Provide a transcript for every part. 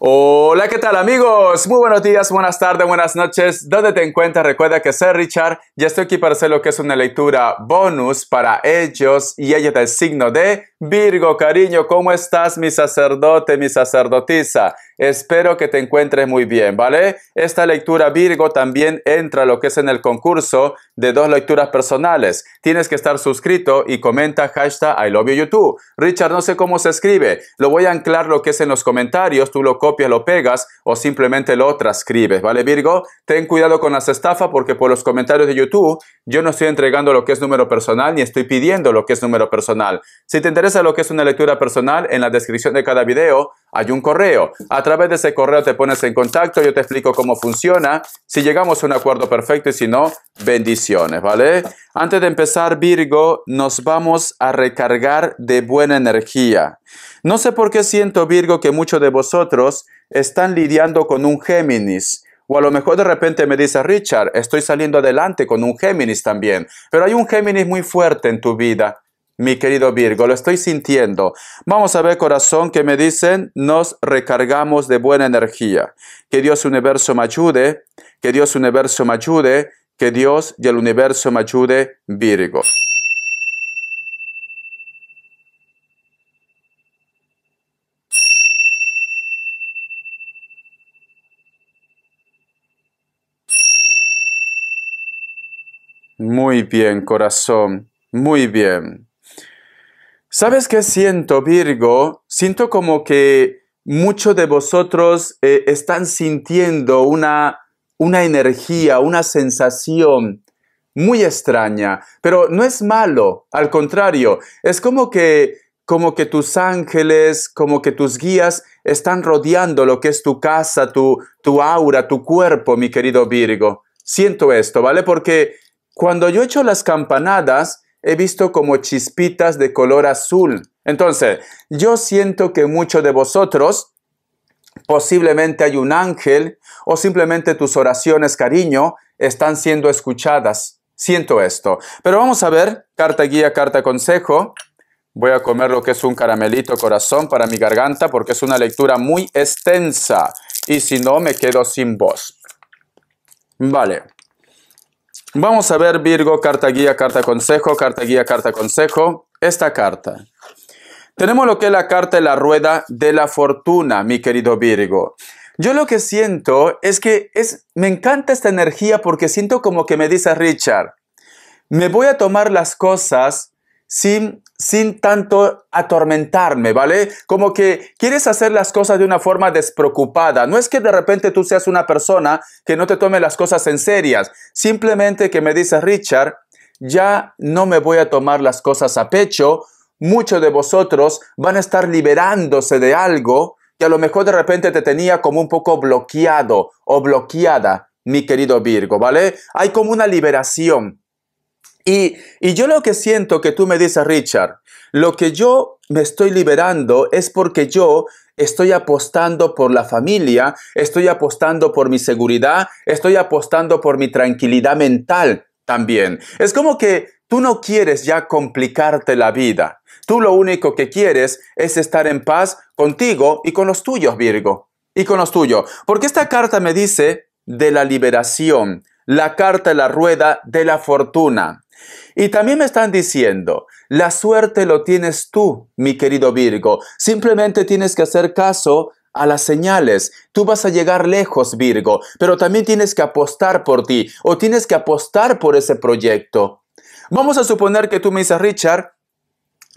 Hola, ¿qué tal amigos? Muy buenos días, buenas tardes, buenas noches. ¿Dónde te encuentras, recuerda que soy Richard y estoy aquí para hacer lo que es una lectura bonus para ellos y ellas del signo de Virgo, cariño, ¿cómo estás, mi sacerdote, mi sacerdotisa? Espero que te encuentres muy bien, ¿vale? Esta lectura Virgo también entra lo que es en el concurso de dos lecturas personales. Tienes que estar suscrito y comenta hashtag I love YouTube. Richard, no sé cómo se escribe. Lo voy a anclar lo que es en los comentarios. Tú lo copias, lo pegas o simplemente lo transcribes, ¿vale, Virgo? Ten cuidado con las estafas porque por los comentarios de YouTube yo no estoy entregando lo que es número personal ni estoy pidiendo lo que es número personal. Si te interesa lo que es una lectura personal, en la descripción de cada video hay un correo. A través de ese correo te pones en contacto, yo te explico cómo funciona, si llegamos a un acuerdo perfecto y si no, bendiciones, ¿vale? Antes de empezar, Virgo, nos vamos a recargar de buena energía. No sé por qué siento, Virgo, que muchos de vosotros están lidiando con un Géminis. O a lo mejor de repente me dice, Richard, estoy saliendo adelante con un Géminis también. Pero hay un Géminis muy fuerte en tu vida mi querido Virgo, lo estoy sintiendo. Vamos a ver, corazón, que me dicen, nos recargamos de buena energía. Que Dios universo me ayude, que Dios universo me ayude, que Dios y el universo me ayude, Virgo. Muy bien, corazón, muy bien. ¿Sabes qué siento, Virgo? Siento como que muchos de vosotros eh, están sintiendo una, una energía, una sensación muy extraña, pero no es malo, al contrario, es como que como que tus ángeles, como que tus guías están rodeando lo que es tu casa, tu, tu aura, tu cuerpo, mi querido Virgo. Siento esto, ¿vale? Porque cuando yo echo las campanadas, he visto como chispitas de color azul. Entonces, yo siento que muchos de vosotros posiblemente hay un ángel o simplemente tus oraciones, cariño, están siendo escuchadas. Siento esto. Pero vamos a ver, carta guía, carta consejo. Voy a comer lo que es un caramelito corazón para mi garganta porque es una lectura muy extensa y si no me quedo sin voz. Vale. Vamos a ver Virgo, carta guía, carta consejo, carta guía, carta consejo. Esta carta. Tenemos lo que es la carta de la rueda de la fortuna, mi querido Virgo. Yo lo que siento es que es, me encanta esta energía porque siento como que me dice Richard, me voy a tomar las cosas sin sin tanto atormentarme, ¿vale? Como que quieres hacer las cosas de una forma despreocupada. No es que de repente tú seas una persona que no te tome las cosas en serias, simplemente que me dices, Richard, ya no me voy a tomar las cosas a pecho, muchos de vosotros van a estar liberándose de algo que a lo mejor de repente te tenía como un poco bloqueado o bloqueada, mi querido Virgo, ¿vale? Hay como una liberación y, yo lo que siento que tú me dices, Richard, lo que yo me estoy liberando es porque yo estoy apostando por la familia, estoy apostando por mi seguridad, estoy apostando por mi tranquilidad mental también. Es como que tú no quieres ya complicarte la vida. Tú lo único que quieres es estar en paz contigo y con los tuyos, Virgo. Y con los tuyos. Porque esta carta me dice de la liberación, la carta de la rueda de la fortuna. Y también me están diciendo, la suerte lo tienes tú, mi querido Virgo. Simplemente tienes que hacer caso a las señales. Tú vas a llegar lejos, Virgo, pero también tienes que apostar por ti o tienes que apostar por ese proyecto. Vamos a suponer que tú me dices, Richard,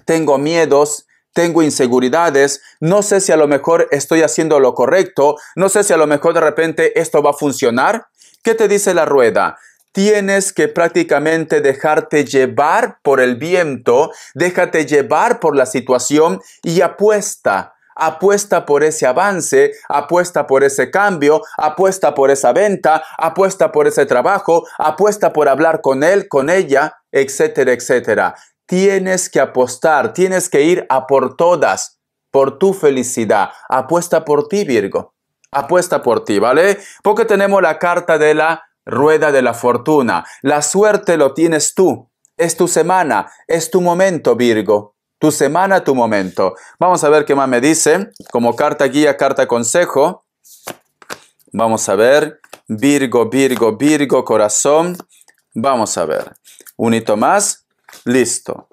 tengo miedos, tengo inseguridades, no sé si a lo mejor estoy haciendo lo correcto, no sé si a lo mejor de repente esto va a funcionar. ¿Qué te dice la rueda? tienes que prácticamente dejarte llevar por el viento, déjate llevar por la situación y apuesta. Apuesta por ese avance, apuesta por ese cambio, apuesta por esa venta, apuesta por ese trabajo, apuesta por hablar con él, con ella, etcétera, etcétera. Tienes que apostar, tienes que ir a por todas, por tu felicidad. Apuesta por ti, Virgo. Apuesta por ti, ¿vale? Porque tenemos la carta de la rueda de la fortuna. La suerte lo tienes tú. Es tu semana, es tu momento, Virgo. Tu semana, tu momento. Vamos a ver qué más me dice. Como carta guía, carta consejo. Vamos a ver. Virgo, Virgo, Virgo, corazón. Vamos a ver. Un hito más. Listo.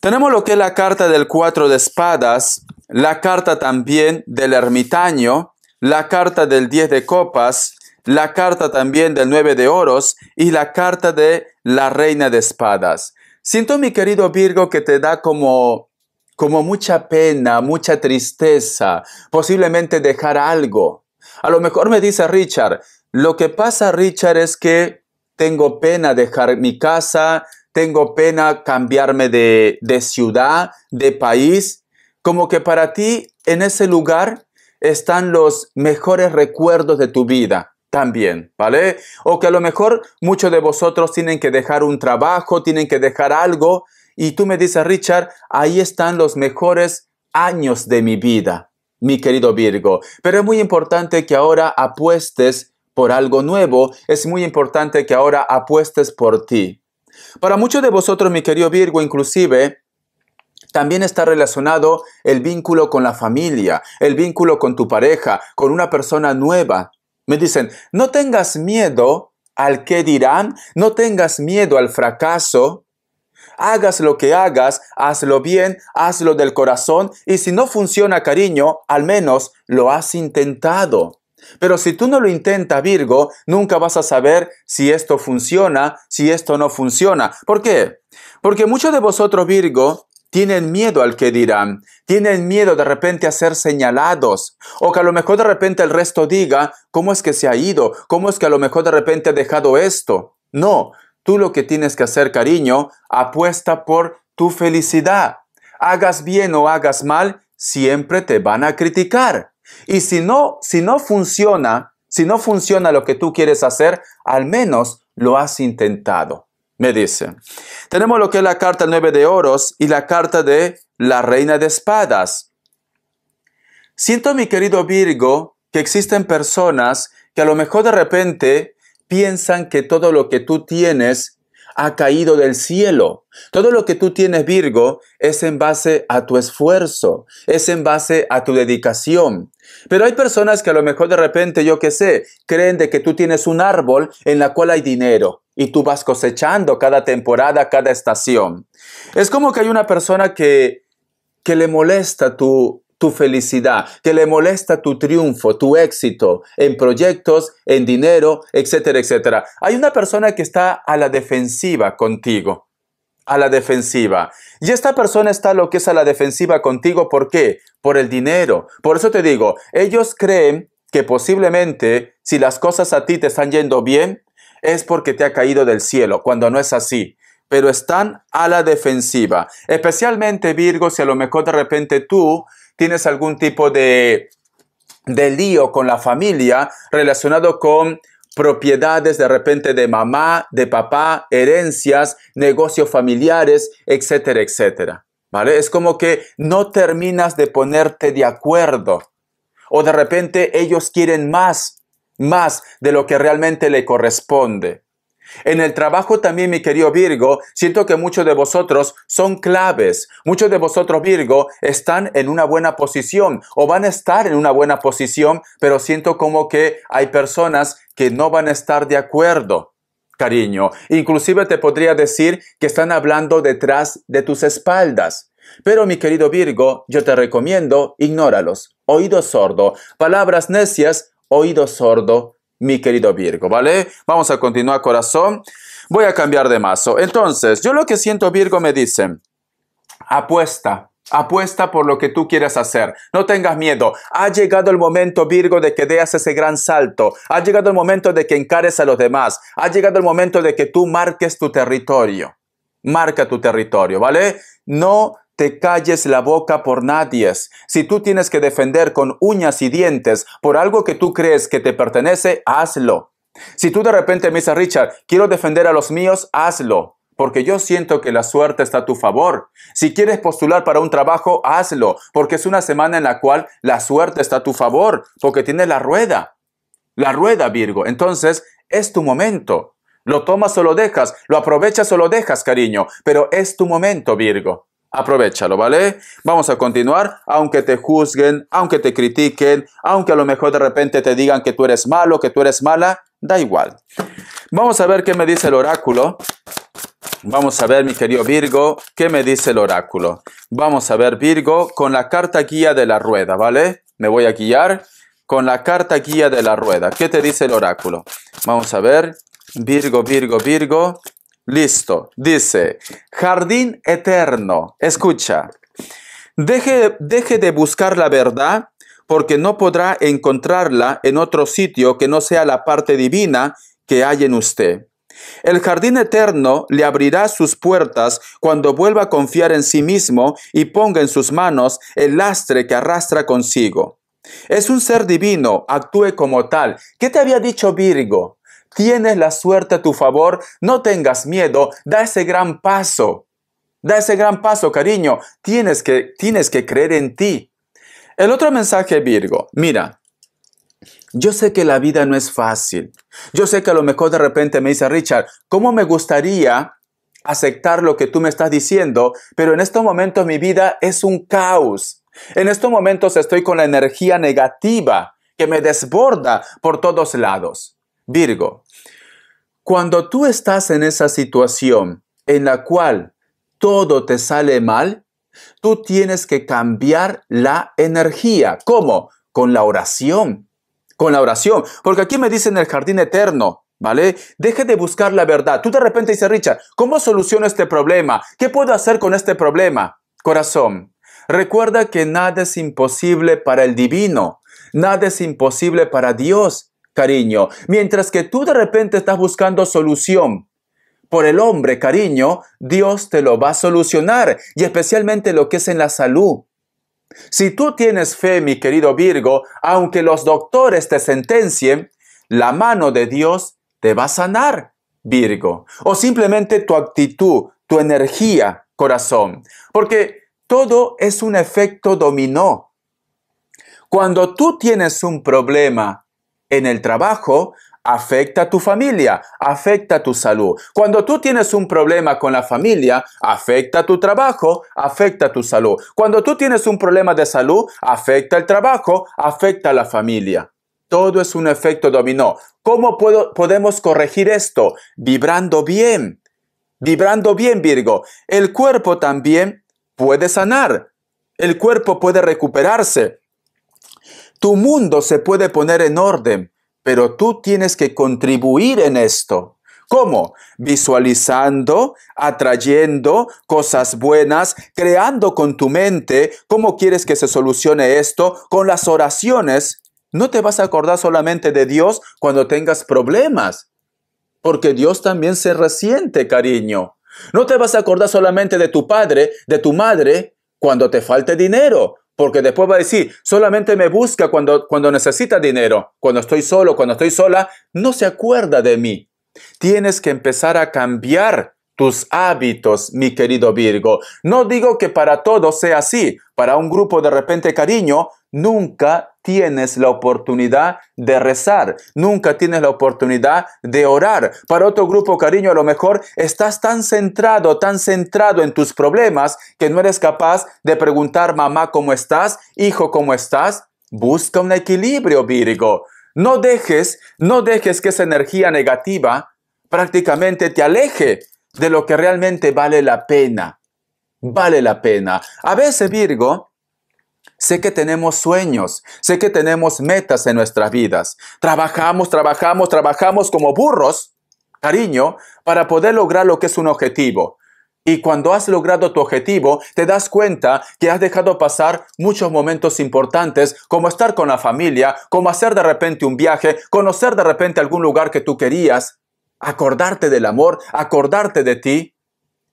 Tenemos lo que es la carta del cuatro de espadas, la carta también del ermitaño, la carta del diez de copas, la carta también del nueve de oros y la carta de la reina de espadas. Siento, mi querido Virgo, que te da como, como mucha pena, mucha tristeza, posiblemente dejar algo. A lo mejor me dice Richard, lo que pasa Richard es que tengo pena dejar mi casa, tengo pena cambiarme de ciudad, de país. Como que para ti en ese lugar están los mejores recuerdos de tu vida también, ¿vale? O que a lo mejor muchos de vosotros tienen que dejar un trabajo, tienen que dejar algo, y tú me dices, Richard, ahí están los mejores años de mi vida, mi querido Virgo. Pero es muy importante que ahora apuestes por algo nuevo, es muy importante que ahora apuestes por ti. Para muchos de vosotros, mi querido Virgo, inclusive, también está relacionado el vínculo con la familia, el vínculo con tu pareja, con una persona nueva, me dicen, no tengas miedo al que dirán, no tengas miedo al fracaso. Hagas lo que hagas, hazlo bien, hazlo del corazón y si no funciona cariño, al menos lo has intentado. Pero si tú no lo intentas, Virgo, nunca vas a saber si esto funciona, si esto no funciona. ¿Por qué? Porque muchos de vosotros, Virgo, tienen miedo al que dirán. Tienen miedo de repente a ser señalados. O que a lo mejor de repente el resto diga, ¿cómo es que se ha ido? ¿Cómo es que a lo mejor de repente ha dejado esto? No, tú lo que tienes que hacer, cariño, apuesta por tu felicidad. Hagas bien o hagas mal, siempre te van a criticar. Y si no, si no funciona, si no funciona lo que tú quieres hacer, al menos lo has intentado me dice. Tenemos lo que es la carta 9 de oros y la carta de la reina de espadas. Siento, mi querido Virgo, que existen personas que a lo mejor de repente piensan que todo lo que tú tienes ha caído del cielo. Todo lo que tú tienes, Virgo, es en base a tu esfuerzo, es en base a tu dedicación. Pero hay personas que a lo mejor de repente, yo qué sé, creen de que tú tienes un árbol en la cual hay dinero y tú vas cosechando cada temporada, cada estación. Es como que hay una persona que, que le molesta tu, tu felicidad, que le molesta tu triunfo, tu éxito en proyectos, en dinero, etcétera, etcétera. Hay una persona que está a la defensiva contigo, a la defensiva. Y esta persona está lo que es a la defensiva contigo, ¿por qué? Por el dinero. Por eso te digo, ellos creen que posiblemente si las cosas a ti te están yendo bien, es porque te ha caído del cielo, cuando no es así pero están a la defensiva. Especialmente Virgo, si a lo mejor de repente tú tienes algún tipo de, de lío con la familia relacionado con propiedades de repente de mamá, de papá, herencias, negocios familiares, etcétera, etcétera. ¿Vale? Es como que no terminas de ponerte de acuerdo. O de repente ellos quieren más más de lo que realmente le corresponde. En el trabajo también, mi querido Virgo, siento que muchos de vosotros son claves. Muchos de vosotros, Virgo, están en una buena posición o van a estar en una buena posición, pero siento como que hay personas que no van a estar de acuerdo cariño. Inclusive te podría decir que están hablando detrás de tus espaldas. Pero mi querido Virgo, yo te recomiendo, ignóralos. Oído sordo, palabras necias, oído sordo, mi querido Virgo, ¿vale? Vamos a continuar, corazón. Voy a cambiar de mazo. Entonces, yo lo que siento, Virgo, me dicen, apuesta, Apuesta por lo que tú quieres hacer. No tengas miedo. Ha llegado el momento, Virgo, de que deas ese gran salto. Ha llegado el momento de que encares a los demás. Ha llegado el momento de que tú marques tu territorio. Marca tu territorio, ¿vale? No te calles la boca por nadie. Si tú tienes que defender con uñas y dientes por algo que tú crees que te pertenece, hazlo. Si tú de repente me dices, Richard, quiero defender a los míos, hazlo, porque yo siento que la suerte está a tu favor. Si quieres postular para un trabajo, hazlo, porque es una semana en la cual la suerte está a tu favor, porque tienes la rueda. La rueda, Virgo. Entonces, es tu momento. Lo tomas o lo dejas, lo aprovechas o lo dejas, cariño, pero es tu momento, Virgo. Aprovechalo, ¿vale? Vamos a continuar, aunque te juzguen, aunque te critiquen, aunque a lo mejor de repente te digan que tú eres malo, que tú eres mala, da igual. Vamos a ver qué me dice el oráculo. Vamos a ver, mi querido Virgo, qué me dice el oráculo. Vamos a ver, Virgo, con la carta guía de la rueda, ¿vale? Me voy a guiar con la carta guía de la rueda. ¿Qué te dice el oráculo? Vamos a ver, Virgo, Virgo, Virgo, Listo. Dice, jardín eterno. Escucha. Deje, de buscar la verdad porque no podrá encontrarla en otro sitio que no sea la parte divina que hay en usted. El jardín eterno le abrirá sus puertas cuando vuelva a confiar en sí mismo y ponga en sus manos el lastre que arrastra consigo. Es un ser divino, actúe como tal. ¿Qué te había dicho Virgo? tienes la suerte a tu favor, no tengas miedo, da ese gran paso. Da ese gran paso, cariño. Tienes que, tienes que creer en ti. El otro mensaje, Virgo. Mira, yo sé que la vida no es fácil. Yo sé que a lo mejor de repente me dice Richard, ¿cómo me gustaría aceptar lo que tú me estás diciendo? Pero en estos momentos mi vida es un caos. En estos momentos estoy con la energía negativa que me desborda por todos lados. Virgo, cuando tú estás en esa situación en la cual todo te sale mal, tú tienes que cambiar la energía. ¿Cómo? Con la oración. Con la oración. Porque aquí me dicen el jardín eterno, ¿vale? Deje de buscar la verdad. Tú de repente dices, Richard, ¿cómo soluciono este problema? ¿Qué puedo hacer con este problema? Corazón, recuerda que nada es imposible para el divino. Nada es imposible para Dios cariño. Mientras que tú de repente estás buscando solución por el hombre, cariño, Dios te lo va a solucionar y especialmente lo que es en la salud. Si tú tienes fe, mi querido Virgo, aunque los doctores te sentencien, la mano de Dios te va a sanar, Virgo. O simplemente tu actitud, tu energía, corazón. Porque todo es un efecto dominó. Cuando tú tienes un problema en el trabajo afecta a tu familia, afecta a tu salud. Cuando tú tienes un problema con la familia, afecta a tu trabajo, afecta a tu salud. Cuando tú tienes un problema de salud, afecta el trabajo, afecta a la familia. Todo es un efecto dominó. ¿Cómo podemos corregir esto? Vibrando bien. Vibrando bien, Virgo. El cuerpo también puede sanar. El cuerpo puede recuperarse. Tu mundo se puede poner en orden, pero tú tienes que contribuir en esto. ¿Cómo? Visualizando, atrayendo cosas buenas, creando con tu mente cómo quieres que se solucione esto con las oraciones. No te vas a acordar solamente de Dios cuando tengas problemas, porque Dios también se resiente, cariño. No te vas a acordar solamente de tu padre, de tu madre, cuando te falte dinero, porque después va a decir, solamente me busca cuando, cuando necesita dinero, cuando estoy solo, cuando estoy sola, no se acuerda de mí. Tienes que empezar a cambiar tus hábitos, mi querido Virgo. No digo que para todos sea así. Para un grupo de repente cariño, nunca tienes la oportunidad de rezar, nunca tienes la oportunidad de orar. Para otro grupo cariño, a lo mejor estás tan centrado, tan centrado en tus problemas que no eres capaz de preguntar mamá cómo estás, hijo cómo estás. Busca un equilibrio, Virgo. No dejes, no dejes que esa energía negativa prácticamente te aleje de lo que realmente vale la pena. Vale la pena. A veces, Virgo, sé que tenemos sueños, sé que tenemos metas en nuestras vidas. Trabajamos, trabajamos, trabajamos como burros, cariño, para poder lograr lo que es un objetivo. Y cuando has logrado tu objetivo, te das cuenta que has dejado pasar muchos momentos importantes, como estar con la familia, como hacer de repente un viaje, conocer de repente algún lugar que tú querías, acordarte del amor, acordarte de ti.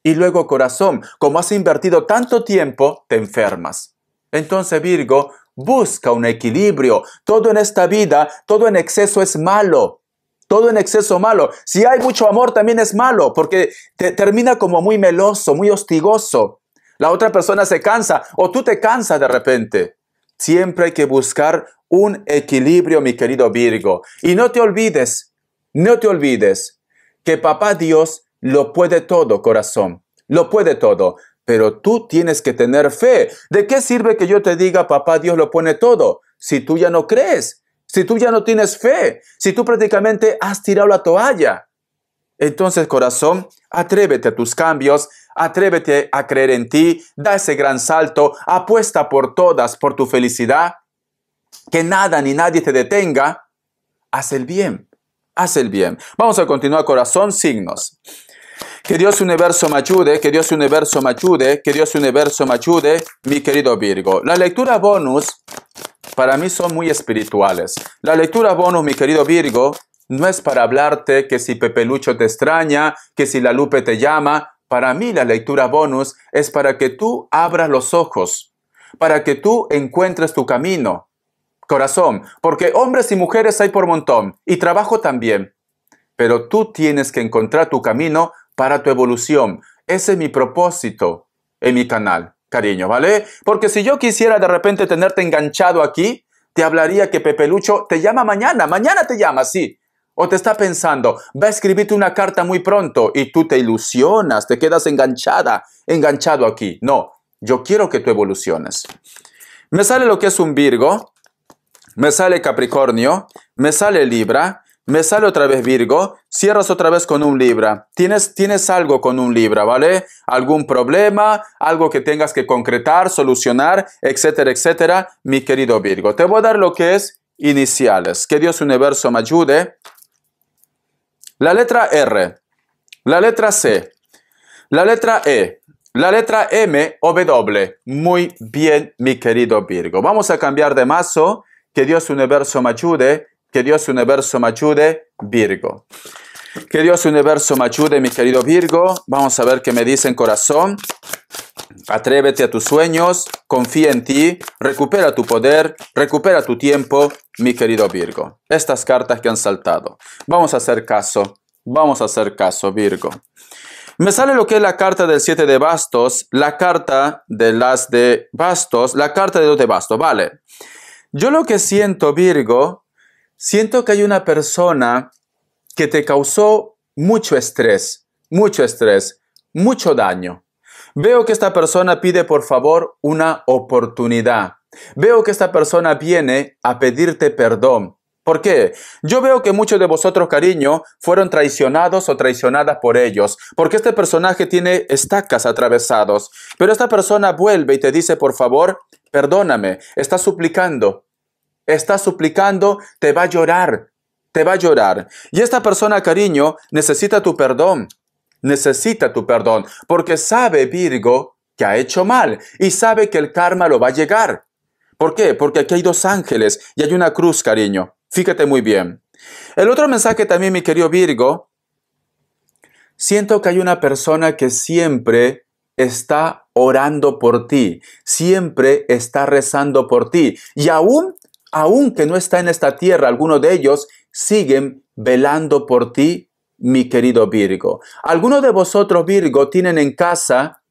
Y luego corazón, como has invertido tanto tiempo, te enfermas. Entonces Virgo, busca un equilibrio. Todo en esta vida, todo en exceso es malo. Todo en exceso malo. Si hay mucho amor también es malo, porque te termina como muy meloso, muy hostigoso. La otra persona se cansa o tú te cansas de repente. Siempre hay que buscar un equilibrio, mi querido Virgo. Y no te olvides, no te olvides que papá Dios lo puede todo, corazón, lo puede todo. Pero tú tienes que tener fe. ¿De qué sirve que yo te diga, papá Dios lo pone todo? Si tú ya no crees, si tú ya no tienes fe, si tú prácticamente has tirado la toalla. Entonces, corazón, atrévete a tus cambios, atrévete a creer en ti, da ese gran salto, apuesta por todas, por tu felicidad, que nada ni nadie te detenga, haz el bien, haz el bien. Vamos a continuar, corazón, signos. Que Dios universo me ayude, que Dios universo me ayude, que Dios universo me ayude, mi querido Virgo. La lectura bonus para mí son muy espirituales. La lectura bonus, mi querido Virgo, no es para hablarte que si Pepe Lucho te extraña, que si la Lupe te llama. Para mí la lectura bonus es para que tú abras los ojos, para que tú encuentres tu camino, corazón, porque hombres y mujeres hay por montón, y trabajo también. Pero tú tienes que encontrar tu camino para tu evolución. Ese es mi propósito en mi canal, cariño, ¿vale? Porque si yo quisiera de repente tenerte enganchado aquí, te hablaría que Pepe Lucho te llama mañana, mañana te llama, sí. O te está pensando, va a escribirte una carta muy pronto y tú te ilusionas, te quedas enganchada, enganchado aquí. No, yo quiero que tú evoluciones. Me sale lo que es un Virgo, me sale Capricornio, me sale Libra, me sale otra vez Virgo, cierras otra vez con un Libra. Tienes, tienes algo con un Libra, ¿vale? Algún problema, algo que tengas que concretar, solucionar, etcétera, etcétera, mi querido Virgo. Te voy a dar lo que es iniciales. Que Dios Universo me ayude. La letra R, la letra C, la letra E, la letra M o W. Muy bien, mi querido Virgo. Vamos a cambiar de mazo que Dios universo me ayude, que Dios universo me ayude, Virgo. Que Dios universo me ayude, mi querido Virgo. Vamos a ver qué me dicen corazón. Atrévete a tus sueños, confía en ti, recupera tu poder, recupera tu tiempo, mi querido Virgo. Estas cartas que han saltado. Vamos a hacer caso, vamos a hacer caso, Virgo. Me sale lo que es la carta del 7 de bastos, la carta de las de bastos, la carta de 2 de bastos, vale. Yo lo que siento, Virgo, siento que hay una persona que te causó mucho estrés, mucho estrés, mucho daño. Veo que esta persona pide por favor una oportunidad. Veo que esta persona viene a pedirte perdón. ¿Por qué? Yo veo que muchos de vosotros, cariño, fueron traicionados o traicionadas por ellos, porque este personaje tiene estacas atravesados. Pero esta persona vuelve y te dice, por favor, perdóname, está suplicando, está suplicando, te va a llorar, te va a llorar. Y esta persona, cariño, necesita tu perdón, necesita tu perdón, porque sabe, Virgo, que ha hecho mal y sabe que el karma lo va a llegar. ¿Por qué? Porque aquí hay dos ángeles y hay una cruz, cariño. Fíjate muy bien. El otro mensaje también, mi querido Virgo, siento que hay una persona que siempre está orando por ti, siempre está rezando por ti. Y aún, aunque que no está en esta tierra, algunos de ellos siguen velando por ti, mi querido Virgo. Algunos de vosotros, Virgo, tienen en casa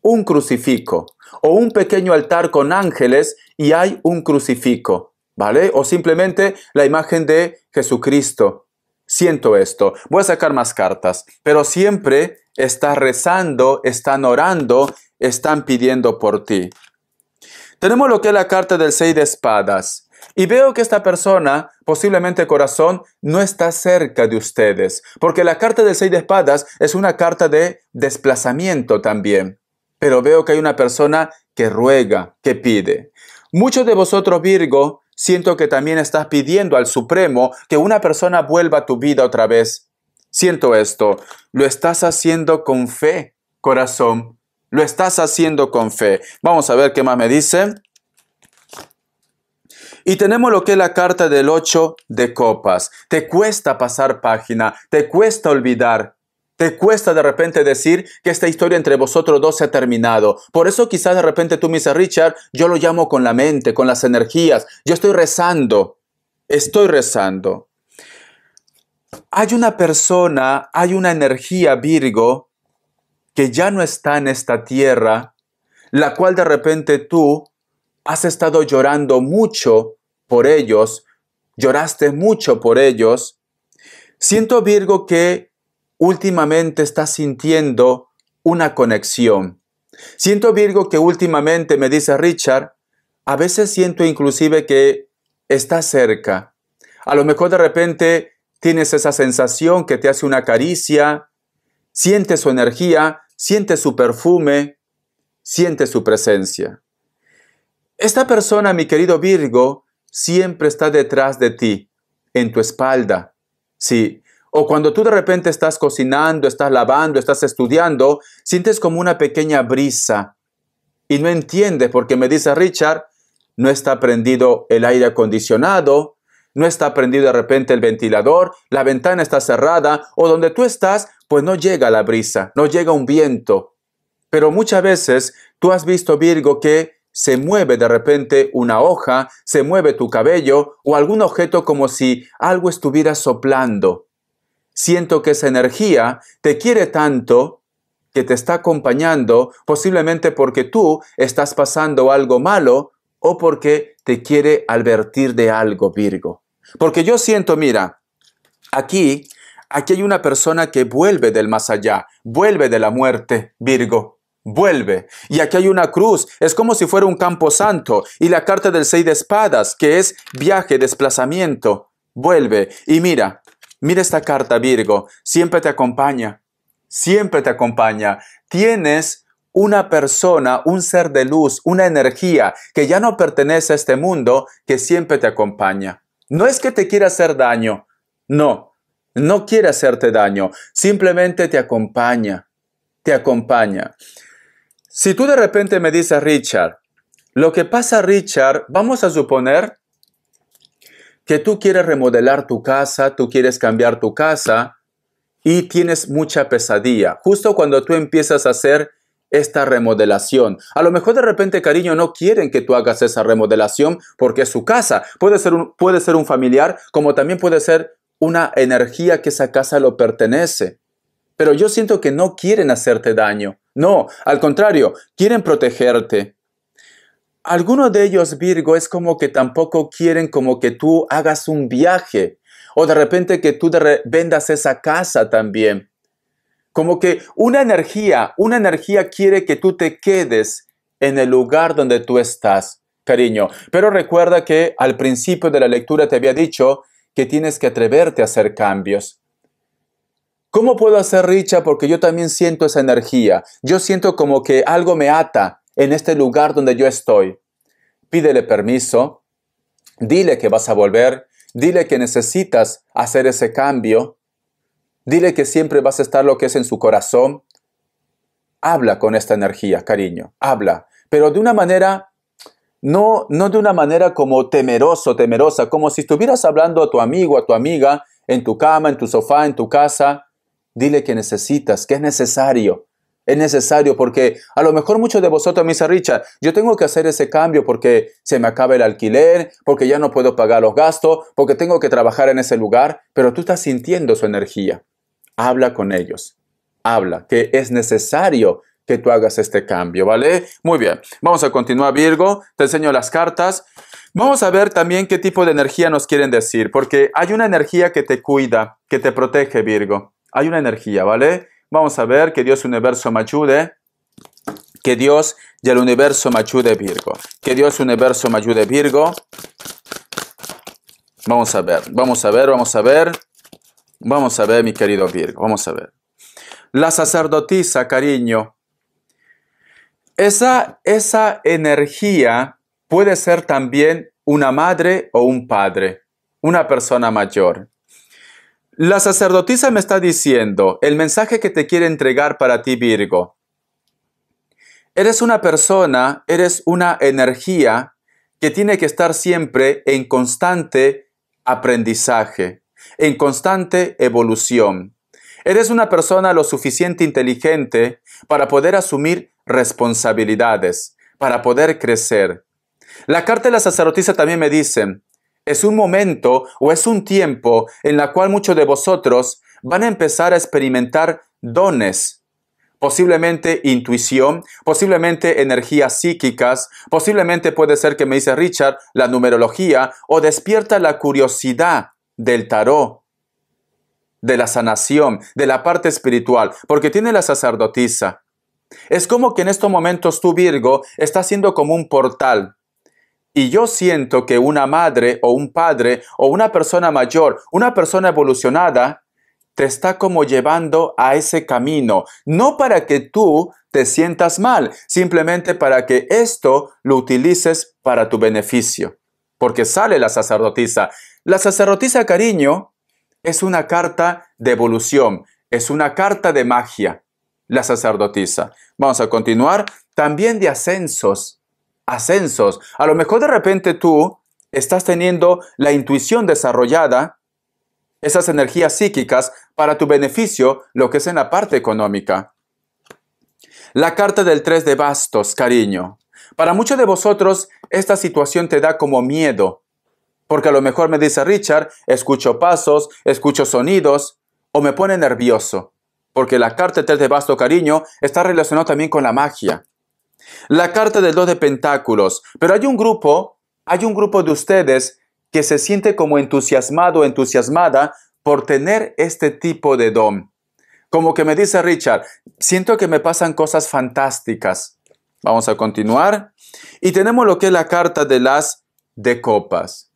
un crucifijo o un pequeño altar con ángeles y hay un crucifijo, ¿vale? O simplemente la imagen de Jesucristo. Siento esto. Voy a sacar más cartas, pero siempre estás rezando, están orando, están pidiendo por ti. Tenemos lo que es la carta del seis de espadas. Y veo que esta persona, posiblemente corazón, no está cerca de ustedes, porque la carta del seis de espadas es una carta de desplazamiento también. Pero veo que hay una persona que ruega, que pide. Muchos de vosotros, Virgo, siento que también estás pidiendo al Supremo que una persona vuelva a tu vida otra vez, Siento esto. Lo estás haciendo con fe, corazón. Lo estás haciendo con fe. Vamos a ver qué más me dice. Y tenemos lo que es la carta del 8 de copas. Te cuesta pasar página, te cuesta olvidar, te cuesta de repente decir que esta historia entre vosotros dos se ha terminado. Por eso quizás de repente tú me dices, Richard, yo lo llamo con la mente, con las energías. Yo estoy rezando, estoy rezando hay una persona, hay una energía Virgo que ya no está en esta tierra, la cual de repente tú has estado llorando mucho por ellos, lloraste mucho por ellos. Siento Virgo que últimamente estás sintiendo una conexión. Siento Virgo que últimamente me dice Richard, a veces siento inclusive que está cerca. A lo mejor de repente tienes esa sensación que te hace una caricia, sientes su energía, sientes su perfume, sientes su presencia. Esta persona, mi querido Virgo, siempre está detrás de ti, en tu espalda. Sí. O cuando tú de repente estás cocinando, estás lavando, estás estudiando, sientes como una pequeña brisa. Y no entiendes porque me dice Richard, no está prendido el aire acondicionado, no está prendido de repente el ventilador, la ventana está cerrada o donde tú estás, pues no llega la brisa, no llega un viento. Pero muchas veces tú has visto, Virgo, que se mueve de repente una hoja, se mueve tu cabello o algún objeto como si algo estuviera soplando. Siento que esa energía te quiere tanto que te está acompañando, posiblemente porque tú estás pasando algo malo o porque te quiere advertir de algo, Virgo. Porque yo siento, mira, aquí, aquí hay una persona que vuelve del más allá, vuelve de la muerte, Virgo. Vuelve. Y aquí hay una cruz. Es como si fuera un campo santo. Y la carta del seis de espadas, que es viaje, desplazamiento. Vuelve. Y mira, Mira esta carta, Virgo, siempre te acompaña, siempre te acompaña. Tienes una persona, un ser de luz, una energía que ya no pertenece a este mundo, que siempre te acompaña. No es que te quiera hacer daño, no, no quiere hacerte daño, simplemente te acompaña, te acompaña. Si tú de repente me dices, Richard, lo que pasa, Richard, vamos a suponer que tú quieres remodelar tu casa, tú quieres cambiar tu casa y tienes mucha pesadilla. Justo cuando tú empiezas a hacer esta remodelación. A lo mejor de repente, cariño, no quieren que tú hagas esa remodelación porque es su casa. Puede ser un, puede ser un familiar, como también puede ser una energía que esa casa lo pertenece. Pero yo siento que no quieren hacerte daño. No, al contrario, quieren protegerte. Algunos de ellos, Virgo, es como que tampoco quieren como que tú hagas un viaje o de repente que tú vendas esa casa también. Como que una energía, una energía quiere que tú te quedes en el lugar donde tú estás, cariño. Pero recuerda que al principio de la lectura te había dicho que tienes que atreverte a hacer cambios. ¿Cómo puedo hacer richa? Porque yo también siento esa energía. Yo siento como que algo me ata en este lugar donde yo estoy. Pídele permiso, dile que vas a volver, dile que necesitas hacer ese cambio Dile que siempre vas a estar lo que es en su corazón. Habla con esta energía, cariño, habla, pero de una manera, no, no de una manera como temeroso, temerosa, como si estuvieras hablando a tu amigo, a tu amiga, en tu cama, en tu sofá, en tu casa. Dile que necesitas, que es necesario, es necesario porque a lo mejor muchos de vosotros me Richard, yo tengo que hacer ese cambio porque se me acaba el alquiler, porque ya no puedo pagar los gastos, porque tengo que trabajar en ese lugar, pero tú estás sintiendo su energía habla con ellos. Habla, que es necesario que tú hagas este cambio, ¿vale? Muy bien, vamos a continuar Virgo, te enseño las cartas. Vamos a ver también qué tipo de energía nos quieren decir, porque hay una energía que te cuida, que te protege Virgo. Hay una energía, ¿vale? Vamos a ver que Dios Universo me ayude. Que Dios y el universo me ayude Virgo. Que Dios universo me ayude Virgo. Vamos a ver, vamos a ver, vamos a ver. Vamos a ver, mi querido Virgo, vamos a ver. La sacerdotisa, cariño. Esa, energía puede ser también una madre o un padre, una persona mayor. La sacerdotisa me está diciendo el mensaje que te quiere entregar para ti, Virgo. Eres una persona, eres una energía que tiene que estar siempre en constante aprendizaje en constante evolución. Eres una persona lo suficiente inteligente para poder asumir responsabilidades, para poder crecer. La carta de la sacerdotisa también me dice, es un momento o es un tiempo en la cual muchos de vosotros van a empezar a experimentar dones, posiblemente intuición, posiblemente energías psíquicas, posiblemente puede ser que me dice Richard la numerología o despierta la curiosidad del tarot, de la sanación, de la parte espiritual, porque tiene la sacerdotisa. Es como que en estos momentos tu Virgo está siendo como un portal. Y yo siento que una madre o un padre o una persona mayor, una persona evolucionada, te está como llevando a ese camino, no para que tú te sientas mal, simplemente para que esto lo utilices para tu beneficio, porque sale la sacerdotisa, la sacerdotisa Cariño es una carta de evolución, es una carta de magia, la sacerdotisa. Vamos a continuar también de ascensos, ascensos. A lo mejor de repente tú estás teniendo la intuición desarrollada, esas energías psíquicas para tu beneficio, lo que es en la parte económica. La carta del 3 de bastos, cariño. Para muchos de vosotros, esta situación te da como miedo, porque a lo mejor me dice Richard, escucho pasos, escucho sonidos o me pone nervioso. Porque la carta del de vasto cariño está relacionada también con la magia. La carta del dos de pentáculos. Pero hay un grupo, hay un grupo de ustedes que se siente como entusiasmado o entusiasmada por tener este tipo de don. Como que me dice Richard, siento que me pasan cosas fantásticas. Vamos a continuar. Y tenemos lo que es la carta de las de copas.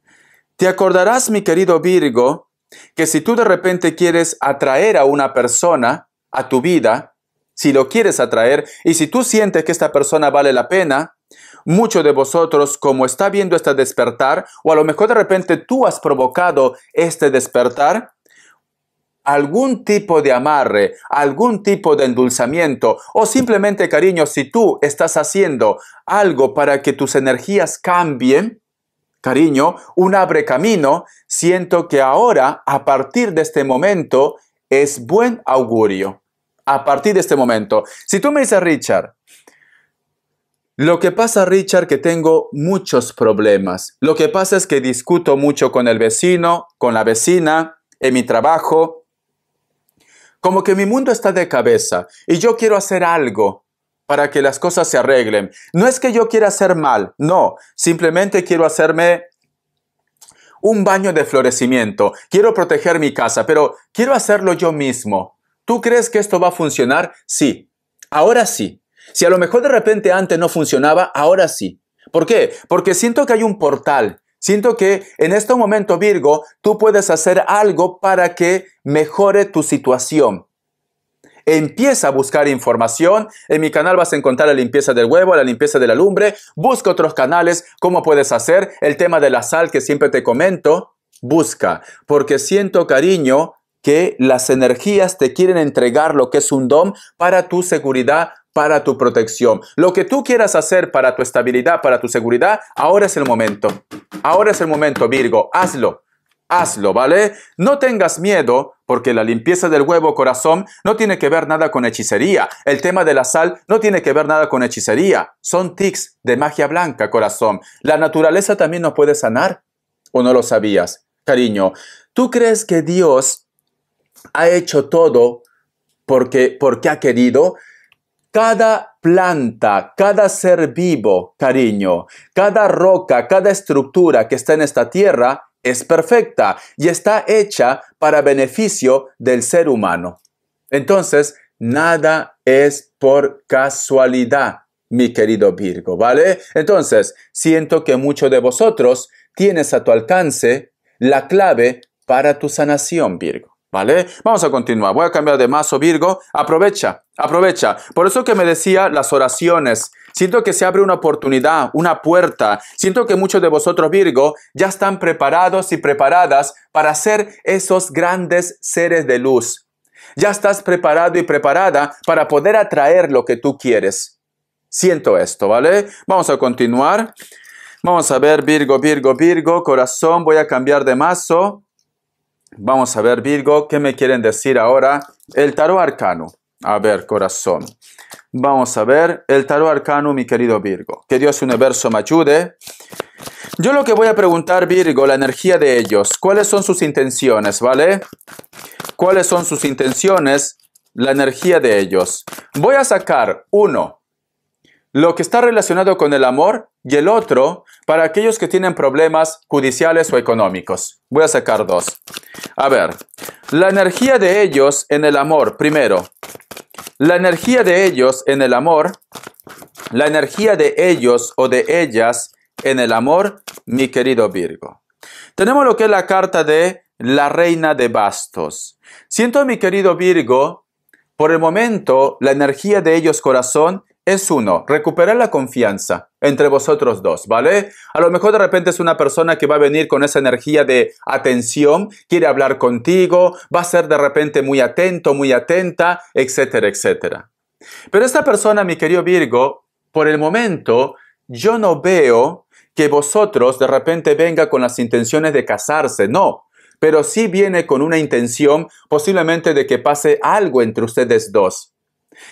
Te acordarás, mi querido Virgo, que si tú de repente quieres atraer a una persona a tu vida, si lo quieres atraer y si tú sientes que esta persona vale la pena, muchos de vosotros, como está viendo este despertar, o a lo mejor de repente tú has provocado este despertar, algún tipo de amarre, algún tipo de endulzamiento o simplemente cariño, si tú estás haciendo algo para que tus energías cambien, cariño, un abre camino, siento que ahora, a partir de este momento, es buen augurio. A partir de este momento. Si tú me dices, Richard, lo que pasa, Richard, que tengo muchos problemas. Lo que pasa es que discuto mucho con el vecino, con la vecina, en mi trabajo. Como que mi mundo está de cabeza y yo quiero hacer algo para que las cosas se arreglen. No es que yo quiera hacer mal, no, simplemente quiero hacerme un baño de florecimiento, quiero proteger mi casa, pero quiero hacerlo yo mismo. ¿Tú crees que esto va a funcionar? Sí, ahora sí. Si a lo mejor de repente antes no funcionaba, ahora sí. ¿Por qué? Porque siento que hay un portal. Siento que en este momento, Virgo, tú puedes hacer algo para que mejore tu situación. Empieza a buscar información. En mi canal vas a encontrar la limpieza del huevo, la limpieza de la lumbre. Busca otros canales, cómo puedes hacer. El tema de la sal que siempre te comento. Busca, porque siento cariño que las energías te quieren entregar lo que es un dom para tu seguridad, para tu protección. Lo que tú quieras hacer para tu estabilidad, para tu seguridad, ahora es el momento. Ahora es el momento, Virgo. Hazlo. Hazlo, ¿vale? No tengas miedo, porque la limpieza del huevo corazón no tiene que ver nada con hechicería. El tema de la sal no tiene que ver nada con hechicería. Son tics de magia blanca, corazón. La naturaleza también nos puede sanar. ¿O no lo sabías? Cariño, ¿tú crees que Dios ha hecho todo porque, porque ha querido? Cada planta, cada ser vivo, cariño, cada roca, cada estructura que está en esta tierra es perfecta y está hecha para beneficio del ser humano. Entonces, nada es por casualidad, mi querido Virgo, ¿vale? Entonces, siento que muchos de vosotros tienes a tu alcance la clave para tu sanación, Virgo. ¿Vale? Vamos a continuar. Voy a cambiar de mazo Virgo. Aprovecha, aprovecha. Por eso que me decía las oraciones Siento que se abre una oportunidad, una puerta. Siento que muchos de vosotros, Virgo, ya están preparados y preparadas para ser esos grandes seres de luz. Ya estás preparado y preparada para poder atraer lo que tú quieres. Siento esto, ¿vale? Vamos a continuar. Vamos a ver, Virgo, Virgo, Virgo, corazón, voy a cambiar de mazo. Vamos a ver, Virgo, ¿qué me quieren decir ahora? El tarot arcano. A ver, corazón. Vamos a ver el tarot arcano, mi querido Virgo. Que Dios universo me ayude. Yo lo que voy a preguntar, Virgo, la energía de ellos. ¿Cuáles son sus intenciones, vale? ¿Cuáles son sus intenciones? La energía de ellos. Voy a sacar uno, lo que está relacionado con el amor y el otro para aquellos que tienen problemas judiciales o económicos. Voy a sacar dos. A ver, la energía de ellos en el amor, primero, la energía de ellos en el amor, la energía de ellos o de ellas en el amor, mi querido Virgo. Tenemos lo que es la carta de la reina de bastos. Siento, mi querido Virgo, por el momento, la energía de ellos corazón es uno, recuperar la confianza entre vosotros dos, ¿vale? A lo mejor de repente es una persona que va a venir con esa energía de atención, quiere hablar contigo, va a ser de repente muy atento, muy atenta, etcétera, etcétera. Pero esta persona, mi querido Virgo, por el momento yo no veo que vosotros de repente venga con las intenciones de casarse, no, pero sí viene con una intención posiblemente de que pase algo entre ustedes dos.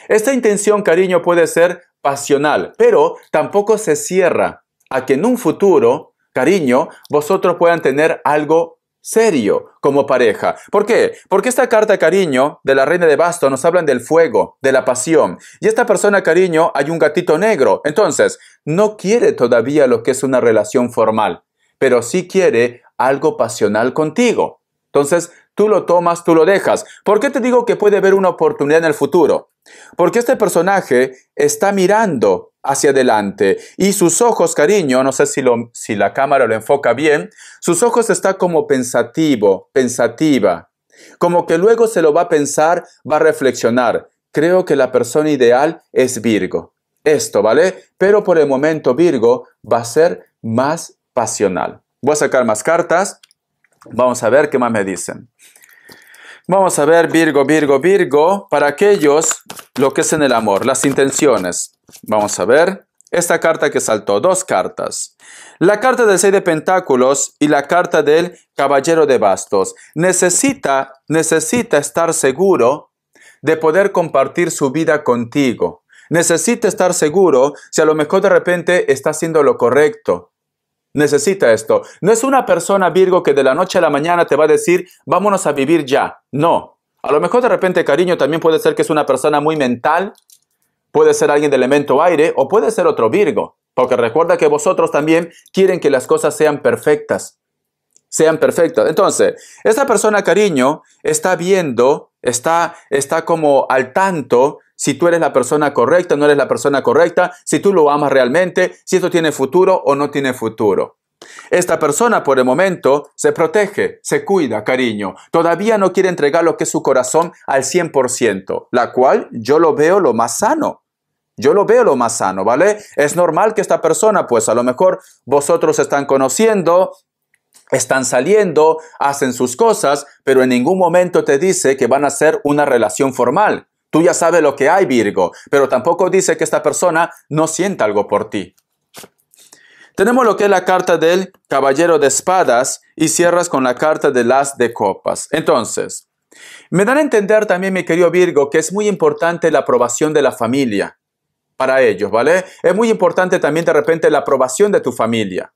Esta intención, cariño, puede ser pasional, pero tampoco se cierra a que en un futuro, cariño, vosotros puedan tener algo serio como pareja. ¿Por qué? Porque esta carta cariño de la reina de basto nos hablan del fuego, de la pasión. Y esta persona cariño hay un gatito negro. Entonces, no quiere todavía lo que es una relación formal, pero sí quiere algo pasional contigo. Entonces, Tú lo tomas, tú lo dejas. ¿Por qué te digo que puede haber una oportunidad en el futuro? Porque este personaje está mirando hacia adelante y sus ojos, cariño, no sé si, lo, si la cámara lo enfoca bien, sus ojos está como pensativo, pensativa, como que luego se lo va a pensar, va a reflexionar. Creo que la persona ideal es Virgo. Esto, ¿vale? Pero por el momento Virgo va a ser más pasional. Voy a sacar más cartas. Vamos a ver qué más me dicen. Vamos a ver Virgo, Virgo, Virgo, para aquellos lo que es en el amor, las intenciones. Vamos a ver esta carta que saltó, dos cartas. La carta del 6 de Pentáculos y la carta del Caballero de Bastos. Necesita, necesita estar seguro de poder compartir su vida contigo. Necesita estar seguro si a lo mejor de repente está haciendo lo correcto, necesita esto. No es una persona Virgo que de la noche a la mañana te va a decir, vámonos a vivir ya. No. A lo mejor de repente cariño también puede ser que es una persona muy mental, puede ser alguien de elemento aire o puede ser otro Virgo. Porque recuerda que vosotros también quieren que las cosas sean perfectas. Sean perfectas. Entonces, esta persona cariño está viendo, está, está como al tanto si tú eres la persona correcta, no eres la persona correcta, si tú lo amas realmente, si esto tiene futuro o no tiene futuro. Esta persona por el momento se protege, se cuida, cariño. Todavía no quiere entregar lo que es su corazón al 100%, la cual yo lo veo lo más sano. Yo lo veo lo más sano, ¿vale? Es normal que esta persona, pues a lo mejor vosotros están conociendo, están saliendo, hacen sus cosas, pero en ningún momento te dice que van a ser una relación formal. Tú ya sabes lo que hay, Virgo, pero tampoco dice que esta persona no sienta algo por ti. Tenemos lo que es la carta del caballero de espadas y cierras con la carta de las de copas. Entonces, me dan a entender también, mi querido Virgo, que es muy importante la aprobación de la familia para ellos, ¿vale? Es muy importante también de repente la aprobación de tu familia.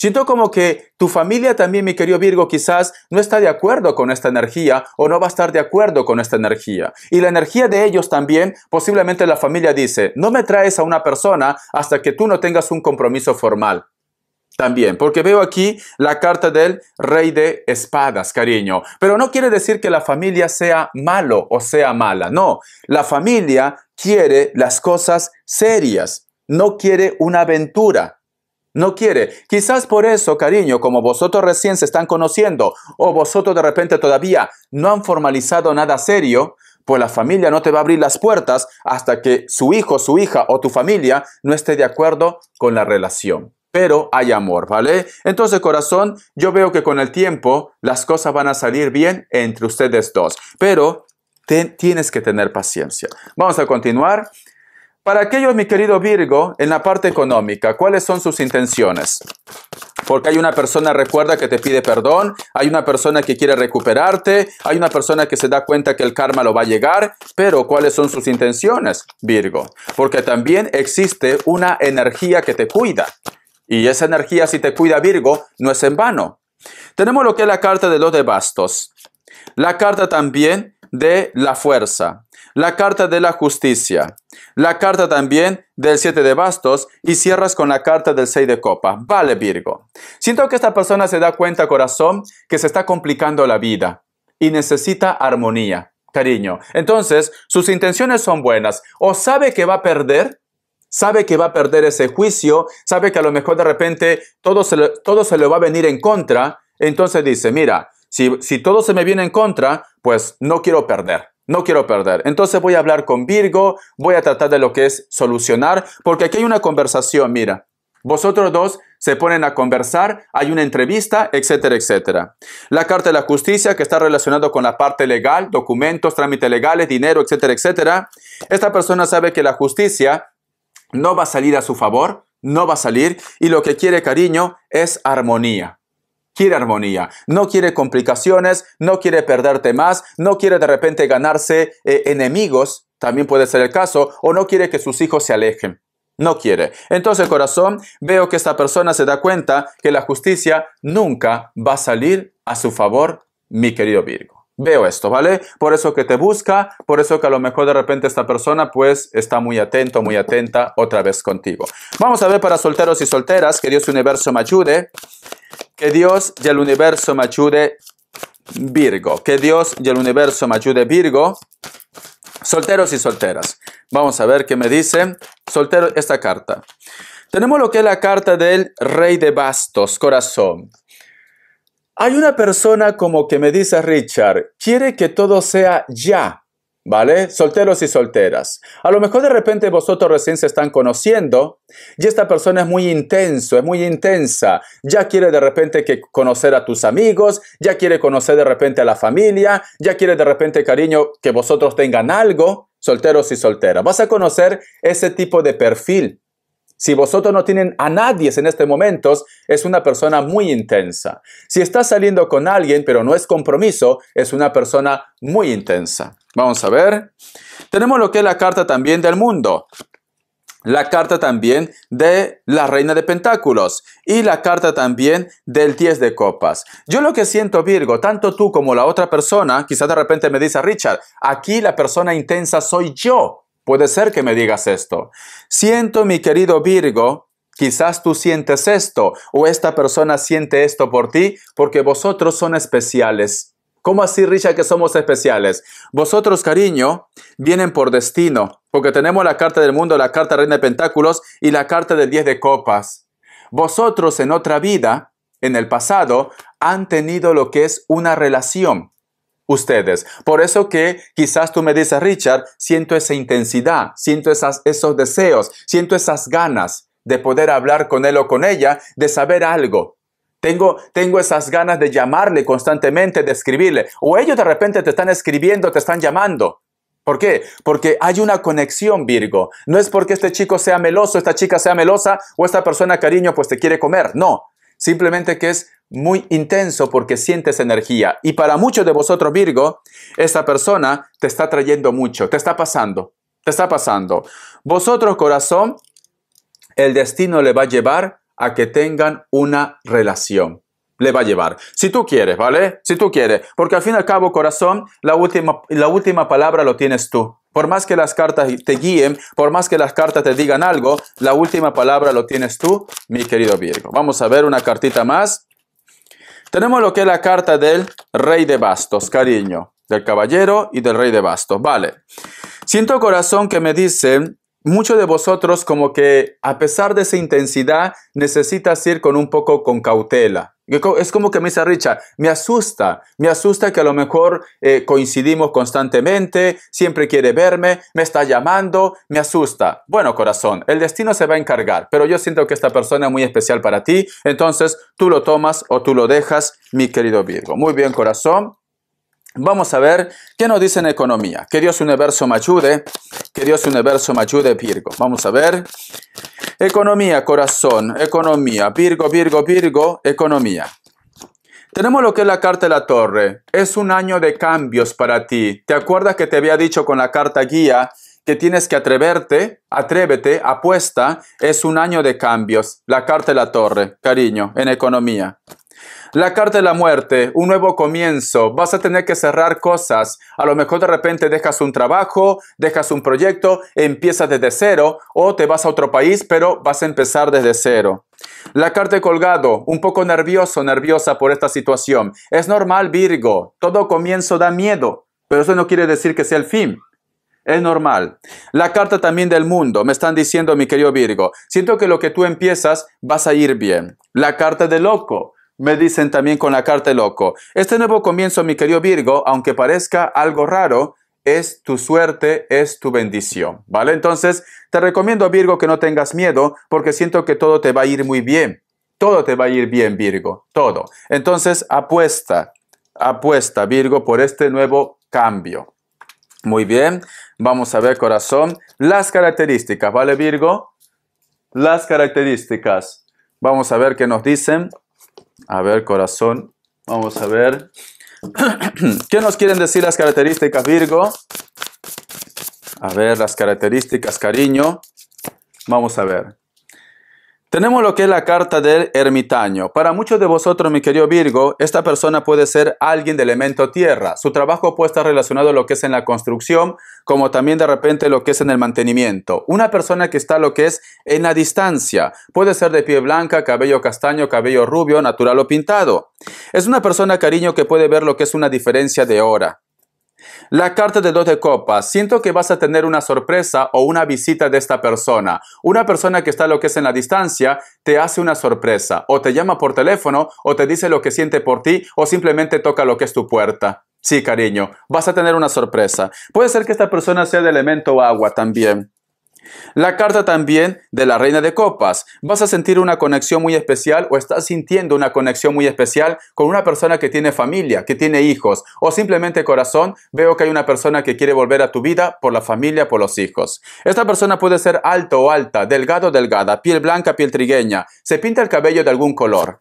Siento como que tu familia también, mi querido Virgo, quizás no está de acuerdo con esta energía o no va a estar de acuerdo con esta energía. Y la energía de ellos también, posiblemente la familia dice, no me traes a una persona hasta que tú no tengas un compromiso formal también, porque veo aquí la carta del rey de espadas, cariño. Pero no quiere decir que la familia sea malo o sea mala, no. La familia quiere las cosas serias, no quiere una aventura. No quiere. Quizás por eso, cariño, como vosotros recién se están conociendo o vosotros de repente todavía no han formalizado nada serio, pues la familia no te va a abrir las puertas hasta que su hijo, su hija o tu familia no esté de acuerdo con la relación. Pero hay amor, ¿vale? Entonces, corazón, yo veo que con el tiempo las cosas van a salir bien entre ustedes dos. Pero tienes que tener paciencia. Vamos a continuar. Para aquellos, mi querido Virgo, en la parte económica, ¿cuáles son sus intenciones? Porque hay una persona, recuerda, que te pide perdón, hay una persona que quiere recuperarte, hay una persona que se da cuenta que el karma lo va a llegar, pero ¿cuáles son sus intenciones, Virgo? Porque también existe una energía que te cuida. Y esa energía, si te cuida Virgo, no es en vano. Tenemos lo que es la carta de los de bastos. La carta también de la fuerza la carta de la justicia, la carta también del siete de bastos y cierras con la carta del seis de copa. Vale, Virgo. Siento que esta persona se da cuenta, corazón, que se está complicando la vida y necesita armonía, cariño. Entonces, sus intenciones son buenas. O sabe que va a perder sabe que va a perder ese juicio, sabe que a lo mejor de repente todo se, le, todo se le va a venir en contra, entonces dice, mira, si todo se me viene en contra, pues no quiero perder. No quiero perder. Entonces voy a hablar con Virgo, voy a tratar de lo que es solucionar, porque aquí hay una conversación, mira. Vosotros dos se ponen a conversar, hay una entrevista, etcétera, etcétera. La Carta de la Justicia, que está relacionado con la parte legal, documentos, trámites legales, dinero, etcétera, etcétera. Esta persona sabe que la justicia no va a salir a su favor, no va a salir, y lo que quiere, cariño, es armonía quiere armonía, no quiere complicaciones, no quiere perderte más, no quiere de repente ganarse eh, enemigos, también puede ser el caso, o no quiere que sus hijos se alejen. No quiere. Entonces, corazón, veo que esta persona se da cuenta que la justicia nunca va a salir a su favor, mi querido Virgo. Veo esto, ¿vale? Por eso que te busca, por eso que a lo mejor de repente esta persona pues está muy atento, muy atenta otra vez contigo. Vamos a ver para solteros y solteras, que Dios universo me ayude. Que Dios y el universo me ayude Virgo. Que Dios y el universo me ayude Virgo. Solteros y solteras. Vamos a ver qué me dice soltero esta carta. Tenemos lo que es la carta del rey de bastos, corazón. Hay una persona como que me dice Richard, quiere que todo sea ya. ¿Vale? Solteros y solteras. A lo mejor de repente vosotros recién se están conociendo y esta persona es muy intenso, es muy intensa. Ya quiere de repente que conocer a tus amigos, ya quiere conocer de repente a la familia, ya quiere de repente, cariño, que vosotros tengan algo. Solteros y solteras. Vas a conocer ese tipo de perfil. Si vosotros no tienen a nadie en este momento, es una persona muy intensa. Si estás saliendo con alguien pero no es compromiso, es una persona muy intensa. Vamos a ver. Tenemos lo que es la carta también del mundo. La carta también de la reina de pentáculos y la carta también del 10 de copas. Yo lo que siento, Virgo, tanto tú como la otra persona, quizás de repente me dice Richard, aquí la persona intensa soy yo. Puede ser que me digas esto. Siento, mi querido Virgo, Quizás tú sientes esto o esta persona siente esto por ti porque vosotros son especiales. ¿Cómo así, Richard, que somos especiales? Vosotros, cariño, vienen por destino, porque tenemos la carta del mundo, la carta reina de pentáculos y la carta del 10 de copas. Vosotros en otra vida, en el pasado, han tenido lo que es una relación. Ustedes. Por eso que quizás tú me dices, Richard, siento esa intensidad, siento esas, esos deseos, siento esas ganas de poder hablar con él o con ella, de saber algo, tengo, tengo esas ganas de llamarle constantemente, de escribirle. O ellos de repente te están escribiendo, te están llamando. ¿Por qué? Porque hay una conexión, Virgo. No es porque este chico sea meloso, esta chica sea melosa o esta persona, cariño, pues te quiere comer. No. Simplemente que es muy intenso porque sientes energía. Y para muchos de vosotros, Virgo, esta persona te está trayendo mucho, te está pasando, te está pasando. Vosotros, corazón, el destino le va a llevar a que tengan una relación. Le va a llevar. Si tú quieres, ¿vale? Si tú quieres. Porque al fin y al cabo, corazón, la última, la última palabra lo tienes tú. Por más que las cartas te guíen, por más que las cartas te digan algo, la última palabra lo tienes tú, mi querido Virgo. Vamos a ver una cartita más. Tenemos lo que es la carta del Rey de Bastos, cariño, del Caballero y del Rey de Bastos. Vale. Siento corazón que me dicen muchos de vosotros como que a pesar de esa intensidad necesitas ir con un poco con cautela. Es como que me dice Richard, me asusta, me asusta que a lo mejor eh, coincidimos constantemente, siempre quiere verme, me está llamando, me asusta. Bueno, corazón, el destino se va a encargar, pero yo siento que esta persona es muy especial para ti, entonces tú lo tomas o tú lo dejas, mi querido Virgo. Muy bien, corazón. Vamos a ver qué nos dice en economía. Que Dios universo me ayude. Que Dios universo me Virgo. Vamos a ver. Economía, corazón, economía. Virgo, Virgo, Virgo, economía. Tenemos lo que es la carta de la torre. Es un año de cambios para ti. ¿Te acuerdas que te había dicho con la carta guía que tienes que atreverte? Atrévete, apuesta. Es un año de cambios. La carta de la torre, cariño, en economía. La carta de la muerte, un nuevo comienzo, vas a tener que cerrar cosas, a lo mejor de repente dejas un trabajo, dejas un proyecto, empiezas desde cero o te vas a otro país, pero vas a empezar desde cero. La carta de colgado, un poco nervioso, nerviosa por esta situación. Es normal, Virgo, todo comienzo da miedo, pero eso no quiere decir que sea el fin. Es normal. La carta también del mundo, me están diciendo mi querido Virgo, siento que lo que tú empiezas vas a ir bien. La carta de loco, me dicen también con la carta loco. Este nuevo comienzo, mi querido Virgo, aunque parezca algo raro, es tu suerte, es tu bendición, ¿vale? Entonces, te recomiendo, Virgo, que no tengas miedo, porque siento que todo te va a ir muy bien. Todo te va a ir bien, Virgo, todo. Entonces, apuesta, apuesta, Virgo, por este nuevo cambio. Muy bien, vamos a ver, corazón, las características, ¿vale, Virgo? Las características. Vamos a ver qué nos dicen a ver, corazón, vamos a ver. ¿Qué nos quieren decir las características, Virgo? A ver, las características, cariño. Vamos a ver. Tenemos lo que es la carta del ermitaño. Para muchos de vosotros, mi querido Virgo, esta persona puede ser alguien de elemento tierra. Su trabajo puede estar relacionado a lo que es en la construcción, como también de repente lo que es en el mantenimiento. Una persona que está lo que es en la distancia. Puede ser de pie blanca, cabello castaño, cabello rubio, natural o pintado. Es una persona, cariño, que puede ver lo que es una diferencia de hora. La carta de dos de copas. Siento que vas a tener una sorpresa o una visita de esta persona. Una persona que está lo que es en la distancia te hace una sorpresa o te llama por teléfono o te dice lo que siente por ti o simplemente toca lo que es tu puerta. Sí, cariño, vas a tener una sorpresa. Puede ser que esta persona sea de elemento agua también. La carta también de la Reina de Copas. Vas a sentir una conexión muy especial o estás sintiendo una conexión muy especial con una persona que tiene familia, que tiene hijos o simplemente corazón. Veo que hay una persona que quiere volver a tu vida por la familia, por los hijos. Esta persona puede ser alto o alta, delgado o delgada, piel blanca, piel trigueña. Se pinta el cabello de algún color.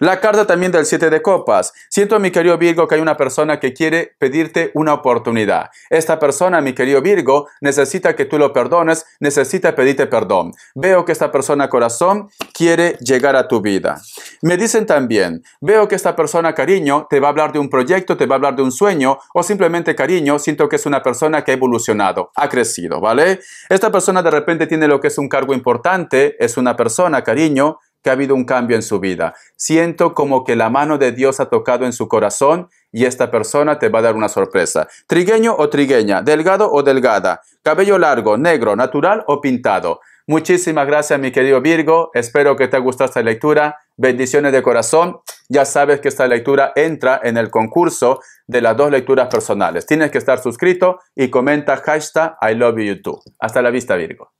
La carta también del Siete de copas. Siento, mi querido Virgo, que hay una persona que quiere pedirte una oportunidad. Esta persona, mi querido Virgo, necesita que tú lo perdones, necesita pedirte perdón. Veo que esta persona, corazón, quiere llegar a tu vida. Me dicen también, veo que esta persona, cariño, te va a hablar de un proyecto, te va a hablar de un sueño o simplemente, cariño, siento que es una persona que ha evolucionado, ha crecido, ¿vale? Esta persona de repente tiene lo que es un cargo importante, es una persona, cariño, que ha habido un cambio en su vida. Siento como que la mano de Dios ha tocado en su corazón y esta persona te va a dar una sorpresa. Trigueño o trigueña, delgado o delgada, cabello largo, negro, natural o pintado. Muchísimas gracias mi querido Virgo, espero que te gustado esta lectura. Bendiciones de corazón. Ya sabes que esta lectura entra en el concurso de las dos lecturas personales. Tienes que estar suscrito y comenta hashtag I love you Hasta la vista Virgo.